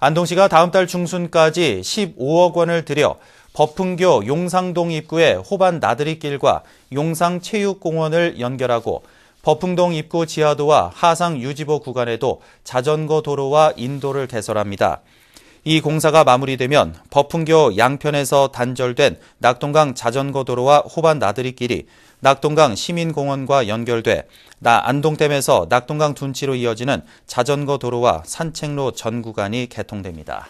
안동시가 다음 달 중순까지 15억 원을 들여 법흥교 용상동 입구의 호반 나들이길과 용상체육공원을 연결하고 법흥동 입구 지하도와 하상 유지보 구간에도 자전거 도로와 인도를 개설합니다. 이 공사가 마무리되면 버풍교 양편에서 단절된 낙동강 자전거도로와 호반 나들이길이 낙동강 시민공원과 연결돼 나 안동댐에서 낙동강 둔치로 이어지는 자전거도로와 산책로 전 구간이 개통됩니다.